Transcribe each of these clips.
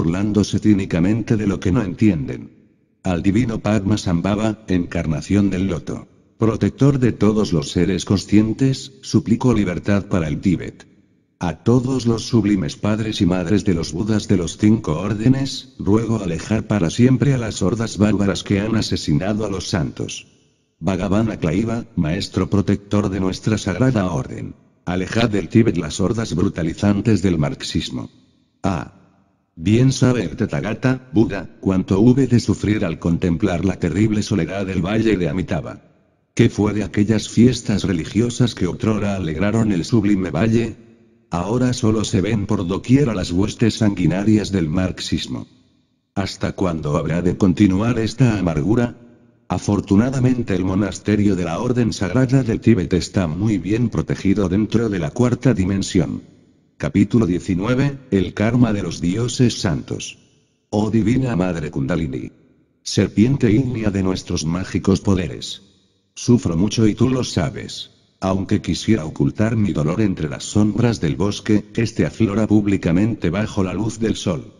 burlándose cínicamente de lo que no entienden. Al divino Padma Sambhava, encarnación del loto. Protector de todos los seres conscientes, suplico libertad para el Tíbet. A todos los sublimes padres y madres de los Budas de los cinco órdenes, ruego alejar para siempre a las hordas bárbaras que han asesinado a los santos. Bhagavan Aklaiva, maestro protector de nuestra sagrada orden. Alejad del Tíbet las hordas brutalizantes del marxismo. Ah, Bien sabe Tathagata, Buda, cuánto hube de sufrir al contemplar la terrible soledad del valle de Amitaba, ¿Qué fue de aquellas fiestas religiosas que otrora alegraron el sublime valle? Ahora solo se ven por doquiera las huestes sanguinarias del marxismo. ¿Hasta cuándo habrá de continuar esta amargura? Afortunadamente el monasterio de la Orden Sagrada del Tíbet está muy bien protegido dentro de la cuarta dimensión. Capítulo 19, El karma de los dioses santos. Oh divina madre Kundalini. Serpiente ígnea de nuestros mágicos poderes. Sufro mucho y tú lo sabes. Aunque quisiera ocultar mi dolor entre las sombras del bosque, este aflora públicamente bajo la luz del sol.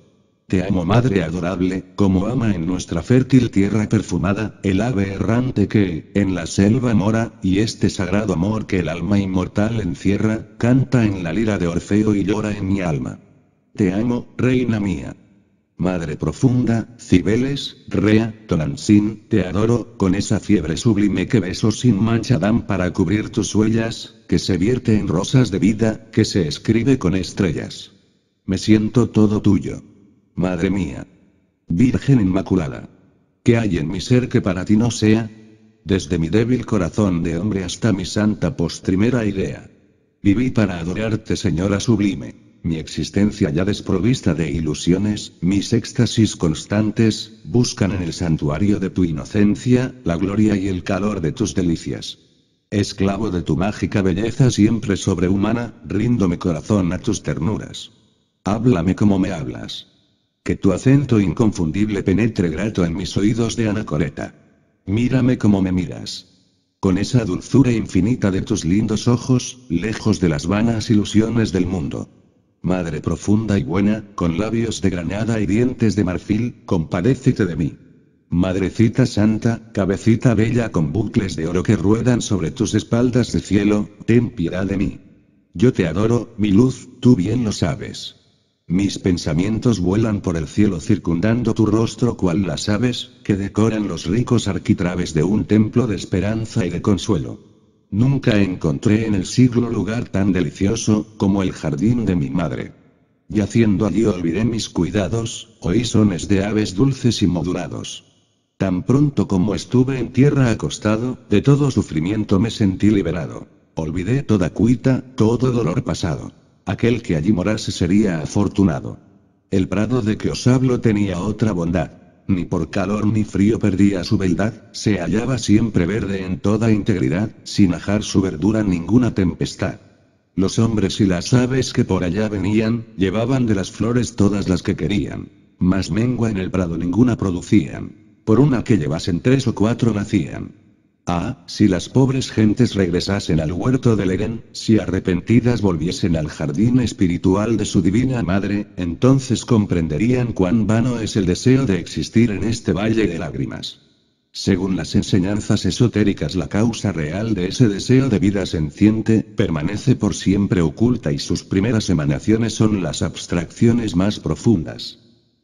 Te amo Madre adorable, como ama en nuestra fértil tierra perfumada, el ave errante que, en la selva mora, y este sagrado amor que el alma inmortal encierra, canta en la lira de Orfeo y llora en mi alma. Te amo, reina mía. Madre profunda, Cibeles, Rea, tonansín, te adoro, con esa fiebre sublime que besos sin mancha dan para cubrir tus huellas, que se vierte en rosas de vida, que se escribe con estrellas. Me siento todo tuyo. Madre mía. Virgen Inmaculada. ¿Qué hay en mi ser que para ti no sea? Desde mi débil corazón de hombre hasta mi santa postrimera idea. Viví para adorarte, Señora Sublime. Mi existencia ya desprovista de ilusiones, mis éxtasis constantes, buscan en el santuario de tu inocencia, la gloria y el calor de tus delicias. Esclavo de tu mágica belleza siempre sobrehumana, rindo mi corazón a tus ternuras. Háblame como me hablas. Que tu acento inconfundible penetre grato en mis oídos de anacoreta. Mírame como me miras. Con esa dulzura infinita de tus lindos ojos, lejos de las vanas ilusiones del mundo. Madre profunda y buena, con labios de granada y dientes de marfil, compadécete de mí. Madrecita santa, cabecita bella con bucles de oro que ruedan sobre tus espaldas de cielo, ten piedad de mí. Yo te adoro, mi luz, tú bien lo sabes. Mis pensamientos vuelan por el cielo circundando tu rostro cual las aves, que decoran los ricos arquitraves de un templo de esperanza y de consuelo. Nunca encontré en el siglo lugar tan delicioso como el jardín de mi madre. Yaciendo allí olvidé mis cuidados, oí sones de aves dulces y modulados. Tan pronto como estuve en tierra acostado, de todo sufrimiento me sentí liberado. Olvidé toda cuita, todo dolor pasado. Aquel que allí morase sería afortunado. El prado de que os hablo tenía otra bondad. Ni por calor ni frío perdía su beldad, se hallaba siempre verde en toda integridad, sin ajar su verdura ninguna tempestad. Los hombres y las aves que por allá venían, llevaban de las flores todas las que querían. Más mengua en el prado ninguna producían. Por una que llevasen tres o cuatro nacían. Ah, si las pobres gentes regresasen al huerto del Eden, si arrepentidas volviesen al jardín espiritual de su divina madre, entonces comprenderían cuán vano es el deseo de existir en este valle de lágrimas. Según las enseñanzas esotéricas, la causa real de ese deseo de vida senciente permanece por siempre oculta y sus primeras emanaciones son las abstracciones más profundas.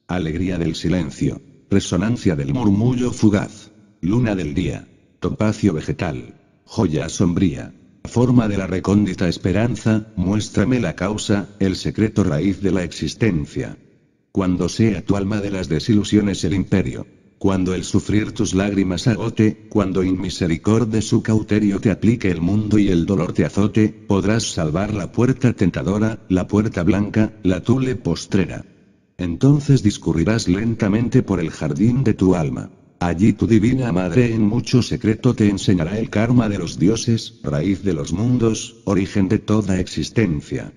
Alegría del silencio, resonancia del murmullo fugaz, luna del día topacio vegetal. Joya sombría. Forma de la recóndita esperanza, muéstrame la causa, el secreto raíz de la existencia. Cuando sea tu alma de las desilusiones el imperio. Cuando el sufrir tus lágrimas agote, cuando inmisericorde su cauterio te aplique el mundo y el dolor te azote, podrás salvar la puerta tentadora, la puerta blanca, la tule postrera. Entonces discurrirás lentamente por el jardín de tu alma. Allí tu divina madre en mucho secreto te enseñará el karma de los dioses, raíz de los mundos, origen de toda existencia.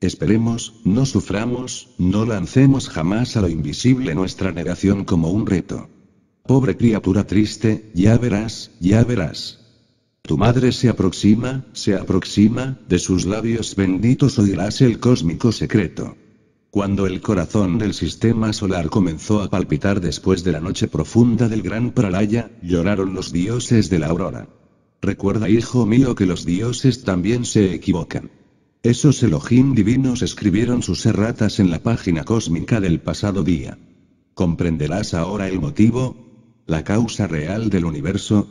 Esperemos, no suframos, no lancemos jamás a lo invisible nuestra negación como un reto. Pobre criatura triste, ya verás, ya verás. Tu madre se aproxima, se aproxima, de sus labios benditos oirás el cósmico secreto. Cuando el corazón del sistema solar comenzó a palpitar después de la noche profunda del gran pralaya, lloraron los dioses de la aurora. Recuerda, hijo mío, que los dioses también se equivocan. Esos Elohim divinos escribieron sus erratas en la página cósmica del pasado día. ¿Comprenderás ahora el motivo? ¿La causa real del universo?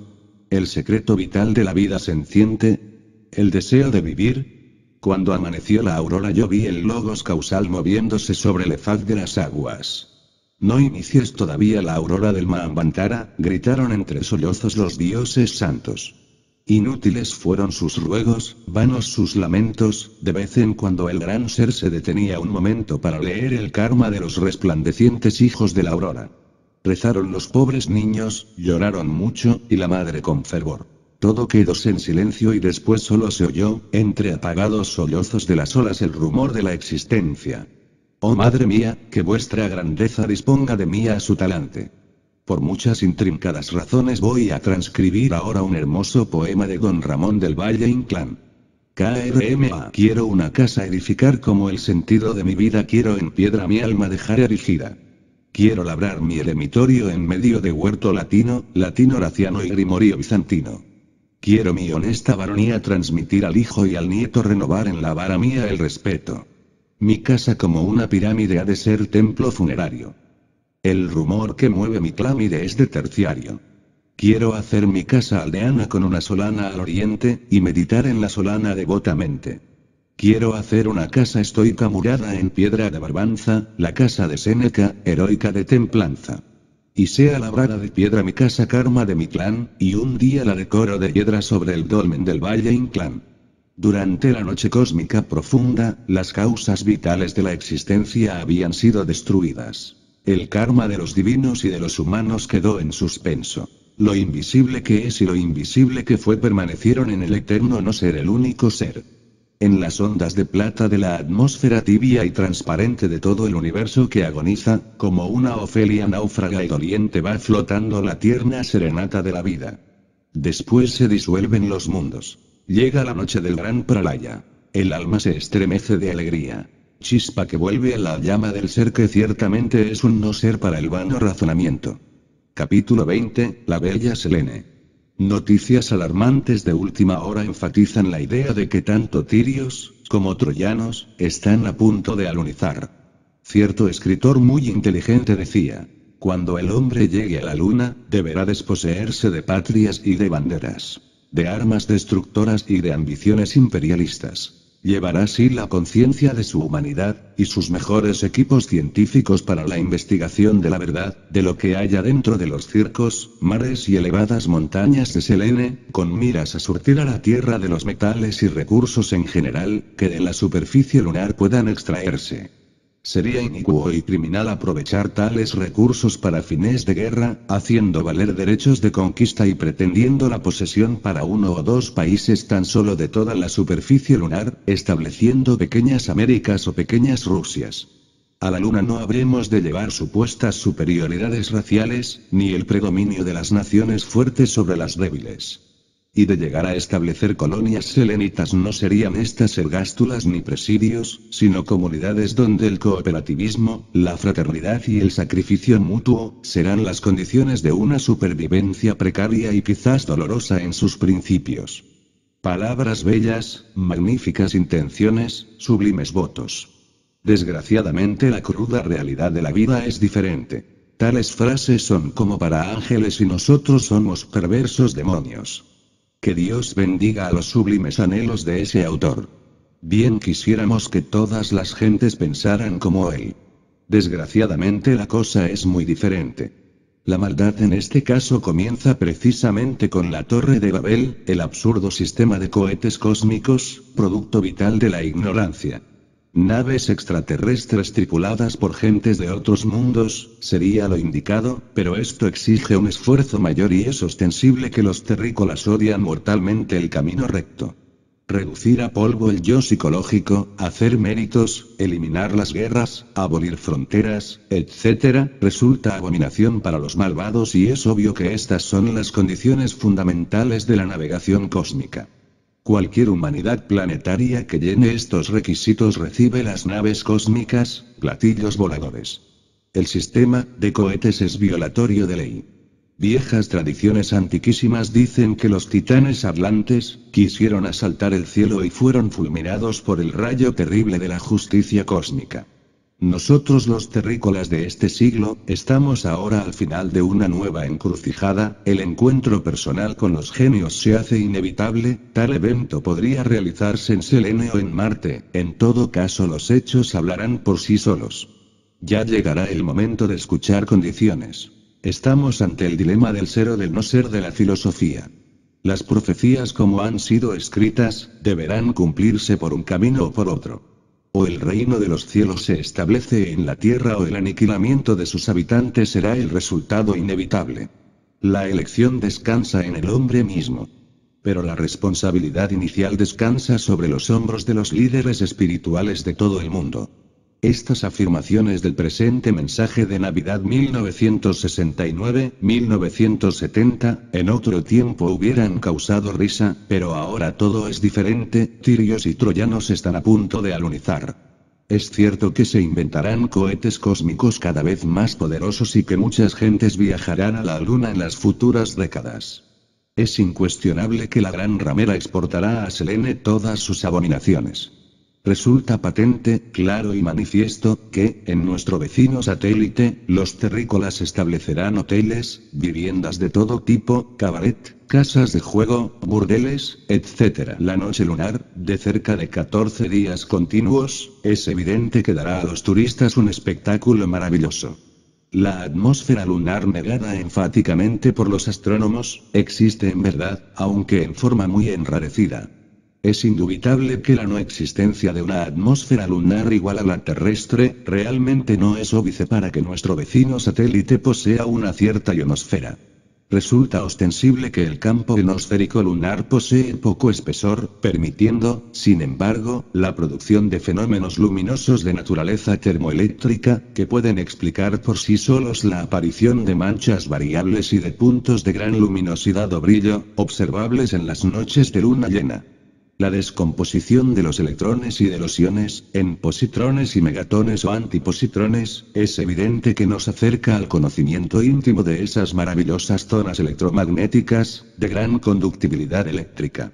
¿El secreto vital de la vida senciente? ¿El deseo de vivir? Cuando amaneció la aurora yo vi el logos causal moviéndose sobre el faz de las aguas. No inicies todavía la aurora del Mahambantara, gritaron entre sollozos los dioses santos. Inútiles fueron sus ruegos, vanos sus lamentos, de vez en cuando el gran ser se detenía un momento para leer el karma de los resplandecientes hijos de la aurora. Rezaron los pobres niños, lloraron mucho, y la madre con fervor. Todo quedó en silencio y después solo se oyó, entre apagados sollozos de las olas, el rumor de la existencia. Oh madre mía, que vuestra grandeza disponga de mí a su talante. Por muchas intrincadas razones voy a transcribir ahora un hermoso poema de don Ramón del Valle Inclán. KRMA Quiero una casa edificar como el sentido de mi vida quiero en piedra mi alma dejar erigida. Quiero labrar mi elemitorio en medio de huerto latino, latino raciano y grimorio bizantino. Quiero mi honesta varonía transmitir al hijo y al nieto renovar en la vara mía el respeto. Mi casa como una pirámide ha de ser templo funerario. El rumor que mueve mi clámide es de terciario. Quiero hacer mi casa aldeana con una solana al oriente, y meditar en la solana devotamente. Quiero hacer una casa estoica murada en piedra de barbanza, la casa de Séneca, heroica de templanza. Y sea labrada de piedra mi casa karma de mi clan, y un día la decoro de piedra sobre el dolmen del Valle Inclán. Durante la noche cósmica profunda, las causas vitales de la existencia habían sido destruidas. El karma de los divinos y de los humanos quedó en suspenso. Lo invisible que es y lo invisible que fue permanecieron en el eterno no ser el único ser en las ondas de plata de la atmósfera tibia y transparente de todo el universo que agoniza, como una Ofelia náufraga y doliente va flotando la tierna serenata de la vida. Después se disuelven los mundos. Llega la noche del gran pralaya. El alma se estremece de alegría. Chispa que vuelve a la llama del ser que ciertamente es un no ser para el vano razonamiento. Capítulo 20, La Bella Selene. Noticias alarmantes de última hora enfatizan la idea de que tanto tirios, como troyanos, están a punto de alunizar. Cierto escritor muy inteligente decía, cuando el hombre llegue a la luna, deberá desposeerse de patrias y de banderas, de armas destructoras y de ambiciones imperialistas. Llevará así la conciencia de su humanidad, y sus mejores equipos científicos para la investigación de la verdad, de lo que haya dentro de los circos, mares y elevadas montañas de Selene, con miras a surtir a la Tierra de los metales y recursos en general, que de la superficie lunar puedan extraerse. Sería inicuo y criminal aprovechar tales recursos para fines de guerra, haciendo valer derechos de conquista y pretendiendo la posesión para uno o dos países tan solo de toda la superficie lunar, estableciendo pequeñas Américas o pequeñas Rusias. A la Luna no habremos de llevar supuestas superioridades raciales, ni el predominio de las naciones fuertes sobre las débiles y de llegar a establecer colonias selenitas no serían estas ergástulas ni presidios, sino comunidades donde el cooperativismo, la fraternidad y el sacrificio mutuo, serán las condiciones de una supervivencia precaria y quizás dolorosa en sus principios. Palabras bellas, magníficas intenciones, sublimes votos. Desgraciadamente la cruda realidad de la vida es diferente. Tales frases son como para ángeles y nosotros somos perversos demonios. Que Dios bendiga a los sublimes anhelos de ese autor. Bien quisiéramos que todas las gentes pensaran como él. Desgraciadamente la cosa es muy diferente. La maldad en este caso comienza precisamente con la Torre de Babel, el absurdo sistema de cohetes cósmicos, producto vital de la ignorancia. Naves extraterrestres tripuladas por gentes de otros mundos, sería lo indicado, pero esto exige un esfuerzo mayor y es ostensible que los terrícolas odian mortalmente el camino recto. Reducir a polvo el yo psicológico, hacer méritos, eliminar las guerras, abolir fronteras, etc., resulta abominación para los malvados y es obvio que estas son las condiciones fundamentales de la navegación cósmica. Cualquier humanidad planetaria que llene estos requisitos recibe las naves cósmicas, platillos voladores. El sistema de cohetes es violatorio de ley. Viejas tradiciones antiquísimas dicen que los titanes hablantes quisieron asaltar el cielo y fueron fulminados por el rayo terrible de la justicia cósmica. Nosotros los terrícolas de este siglo, estamos ahora al final de una nueva encrucijada, el encuentro personal con los genios se hace inevitable, tal evento podría realizarse en Selene o en Marte, en todo caso los hechos hablarán por sí solos. Ya llegará el momento de escuchar condiciones. Estamos ante el dilema del ser o del no ser de la filosofía. Las profecías como han sido escritas, deberán cumplirse por un camino o por otro el reino de los cielos se establece en la tierra o el aniquilamiento de sus habitantes será el resultado inevitable. La elección descansa en el hombre mismo. Pero la responsabilidad inicial descansa sobre los hombros de los líderes espirituales de todo el mundo. Estas afirmaciones del presente mensaje de Navidad 1969-1970, en otro tiempo hubieran causado risa, pero ahora todo es diferente, tirios y troyanos están a punto de alunizar. Es cierto que se inventarán cohetes cósmicos cada vez más poderosos y que muchas gentes viajarán a la Luna en las futuras décadas. Es incuestionable que la gran ramera exportará a Selene todas sus abominaciones. Resulta patente, claro y manifiesto, que, en nuestro vecino satélite, los terrícolas establecerán hoteles, viviendas de todo tipo, cabaret, casas de juego, burdeles, etc. La noche lunar, de cerca de 14 días continuos, es evidente que dará a los turistas un espectáculo maravilloso. La atmósfera lunar negada enfáticamente por los astrónomos, existe en verdad, aunque en forma muy enrarecida. Es indubitable que la no existencia de una atmósfera lunar igual a la terrestre, realmente no es óbice para que nuestro vecino satélite posea una cierta ionosfera. Resulta ostensible que el campo ionosférico lunar posee poco espesor, permitiendo, sin embargo, la producción de fenómenos luminosos de naturaleza termoeléctrica, que pueden explicar por sí solos la aparición de manchas variables y de puntos de gran luminosidad o brillo, observables en las noches de luna llena. La descomposición de los electrones y de los iones, en positrones y megatones o antipositrones, es evidente que nos acerca al conocimiento íntimo de esas maravillosas zonas electromagnéticas, de gran conductibilidad eléctrica.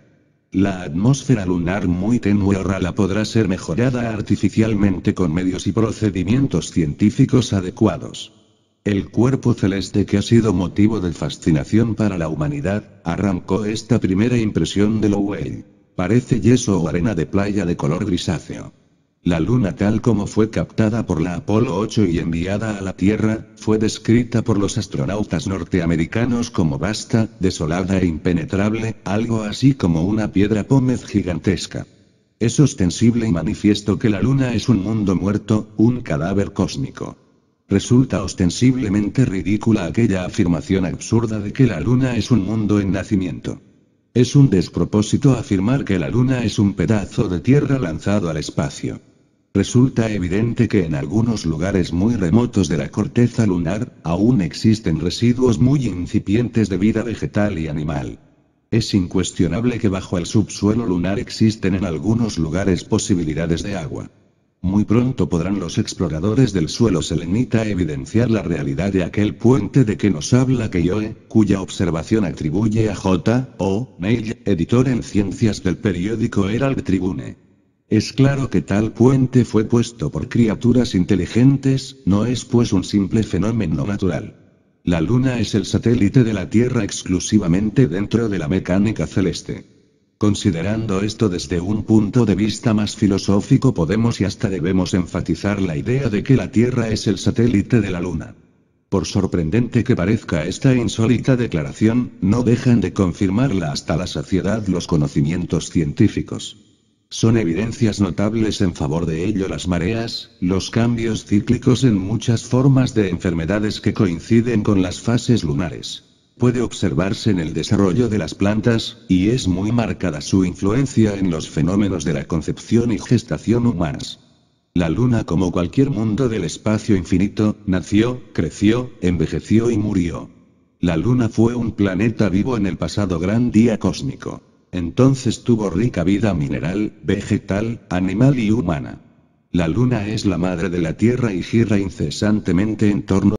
La atmósfera lunar muy tenue o rala podrá ser mejorada artificialmente con medios y procedimientos científicos adecuados. El cuerpo celeste que ha sido motivo de fascinación para la humanidad, arrancó esta primera impresión de Lowell. Parece yeso o arena de playa de color grisáceo. La luna tal como fue captada por la Apolo 8 y enviada a la Tierra, fue descrita por los astronautas norteamericanos como vasta, desolada e impenetrable, algo así como una piedra pómez gigantesca. Es ostensible y manifiesto que la luna es un mundo muerto, un cadáver cósmico. Resulta ostensiblemente ridícula aquella afirmación absurda de que la luna es un mundo en nacimiento. Es un despropósito afirmar que la Luna es un pedazo de tierra lanzado al espacio. Resulta evidente que en algunos lugares muy remotos de la corteza lunar, aún existen residuos muy incipientes de vida vegetal y animal. Es incuestionable que bajo el subsuelo lunar existen en algunos lugares posibilidades de agua. Muy pronto podrán los exploradores del suelo selenita evidenciar la realidad de aquel puente de que nos habla Keioe, cuya observación atribuye a J. O. Neil, editor en ciencias del periódico Herald Tribune. Es claro que tal puente fue puesto por criaturas inteligentes, no es pues un simple fenómeno natural. La Luna es el satélite de la Tierra exclusivamente dentro de la mecánica celeste. Considerando esto desde un punto de vista más filosófico podemos y hasta debemos enfatizar la idea de que la Tierra es el satélite de la Luna. Por sorprendente que parezca esta insólita declaración, no dejan de confirmarla hasta la saciedad los conocimientos científicos. Son evidencias notables en favor de ello las mareas, los cambios cíclicos en muchas formas de enfermedades que coinciden con las fases lunares puede observarse en el desarrollo de las plantas, y es muy marcada su influencia en los fenómenos de la concepción y gestación humanas. La Luna, como cualquier mundo del espacio infinito, nació, creció, envejeció y murió. La Luna fue un planeta vivo en el pasado gran día cósmico. Entonces tuvo rica vida mineral, vegetal, animal y humana. La Luna es la madre de la Tierra y gira incesantemente en torno